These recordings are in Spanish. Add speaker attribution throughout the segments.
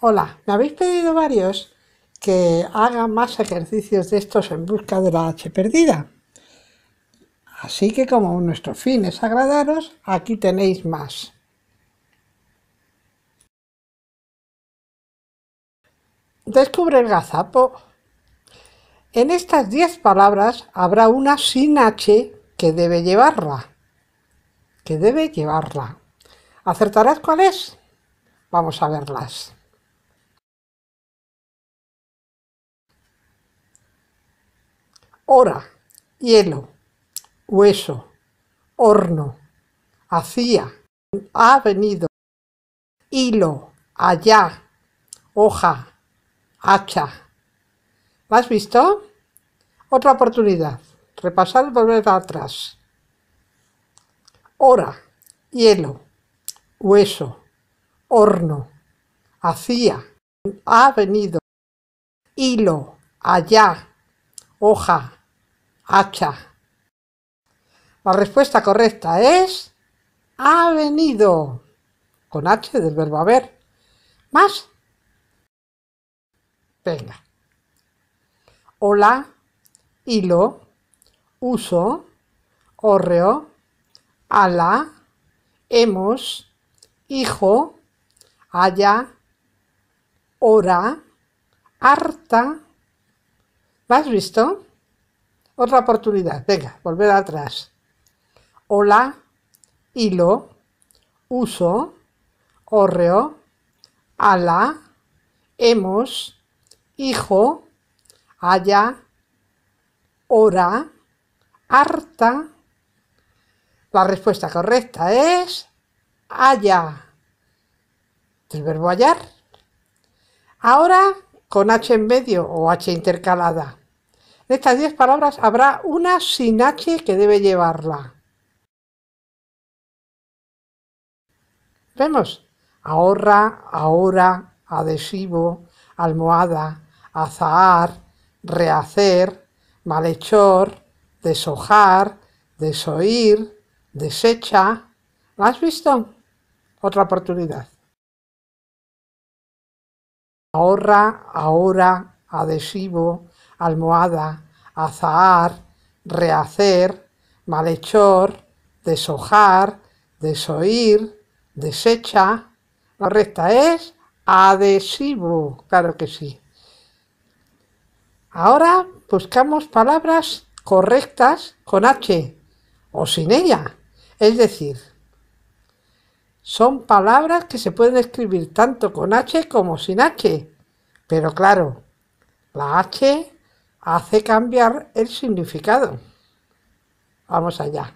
Speaker 1: Hola, me habéis pedido varios que haga más ejercicios de estos en busca de la H perdida. Así que como nuestro fin es agradaros, aquí tenéis más. Descubre el gazapo. En estas 10 palabras habrá una sin H que debe llevarla. Que debe llevarla. ¿Acertarás cuál es? Vamos a verlas. hora, hielo, hueso, horno, hacía, ha venido, hilo, allá, hoja, hacha. ¿Lo has visto? Otra oportunidad. Repasar, volver atrás. Hora, hielo, hueso, horno, hacía, ha venido, hilo, allá, hoja, hacha. La respuesta correcta es ha venido, con H del verbo haber, más, venga, hola, hilo, uso, orreo, ala, hemos, hijo, Haya. hora, harta. ¿Lo has visto? Otra oportunidad, venga, volver atrás. Hola, hilo, uso, orreo, ala, hemos, hijo, haya, hora, harta. La respuesta correcta es haya, el verbo hallar. Ahora con H en medio o H intercalada. De estas diez palabras habrá una sin H que debe llevarla. Vemos, ahorra, ahora, adhesivo, almohada, azahar, rehacer, malhechor, deshojar, desoír, desecha. ¿La has visto? Otra oportunidad. Ahorra, ahora, adhesivo, almohada, azahar, rehacer, malhechor, deshojar, desoír, desecha. La recta es adhesivo, claro que sí. Ahora buscamos palabras correctas con H o sin ella. Es decir, son palabras que se pueden escribir tanto con H como sin H. Pero claro, la H hace cambiar el significado. Vamos allá.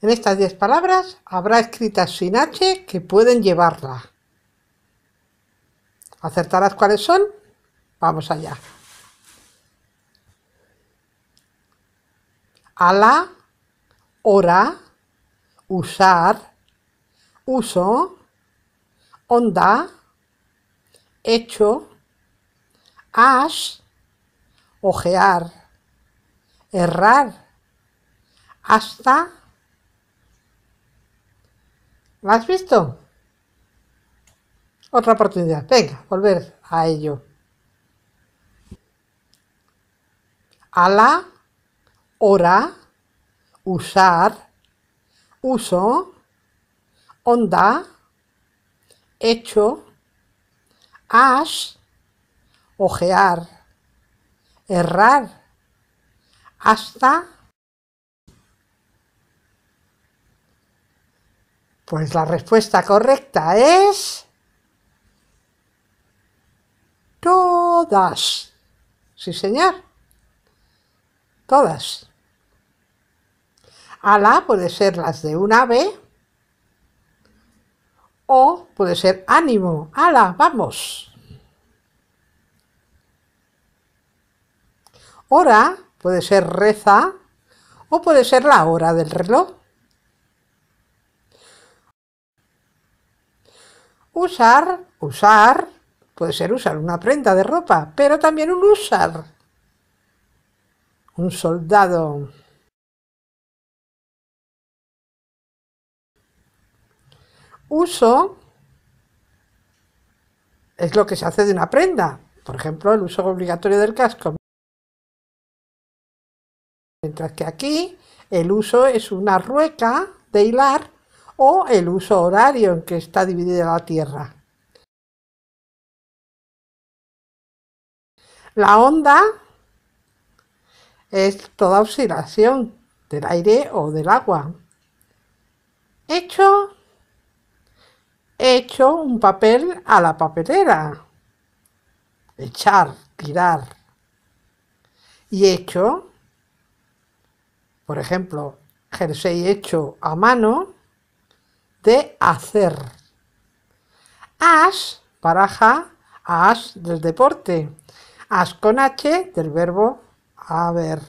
Speaker 1: En estas 10 palabras habrá escritas sin H que pueden llevarla. ¿Acertarás cuáles son? Vamos allá. Ala, hora, usar, uso, onda, hecho, has, ojear, errar, hasta... ¿Lo has visto? Otra oportunidad. Venga, volver a ello. ala, hora, usar, uso, onda, hecho, As, ojear, errar, hasta, pues la respuesta correcta es todas. Sí, señor. Todas. Ala puede ser las de una B, o puede ser ánimo, ¡Hala! vamos. Hora puede ser reza o puede ser la hora del reloj. Usar, usar, puede ser usar una prenda de ropa, pero también un usar. Un soldado. Uso es lo que se hace de una prenda, por ejemplo, el uso obligatorio del casco. Mientras que aquí el uso es una rueca de hilar o el uso horario en que está dividida la Tierra. La onda es toda oscilación del aire o del agua. Hecho hecho un papel a la papelera. Echar, tirar. Y hecho, por ejemplo, jersey hecho a mano de hacer. As, baraja, as del deporte. As con H del verbo haber.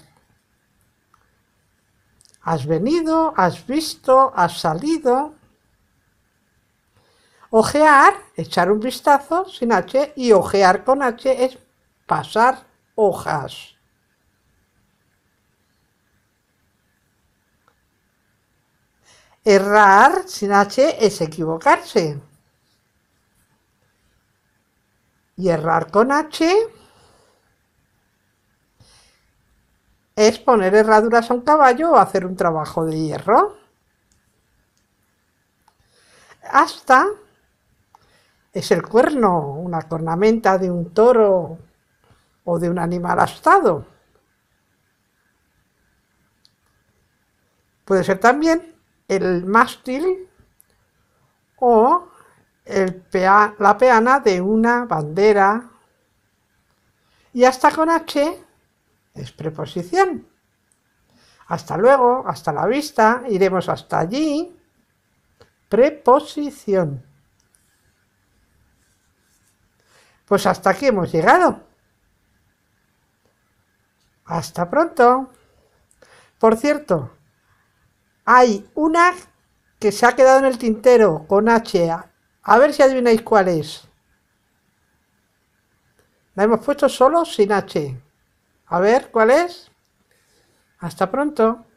Speaker 1: Has venido, has visto, has salido. Ojear, echar un vistazo sin H y ojear con H es pasar hojas. Errar sin H es equivocarse. Y errar con H es poner herraduras a un caballo o hacer un trabajo de hierro. Hasta es el cuerno, una cornamenta de un toro o de un animal astado. Puede ser también el mástil o la peana de una bandera. Y hasta con H es preposición. Hasta luego, hasta la vista, iremos hasta allí. Preposición. Pues hasta aquí hemos llegado. Hasta pronto. Por cierto, hay una que se ha quedado en el tintero con H. A ver si adivináis cuál es. La hemos puesto solo sin H. A ver cuál es. Hasta pronto.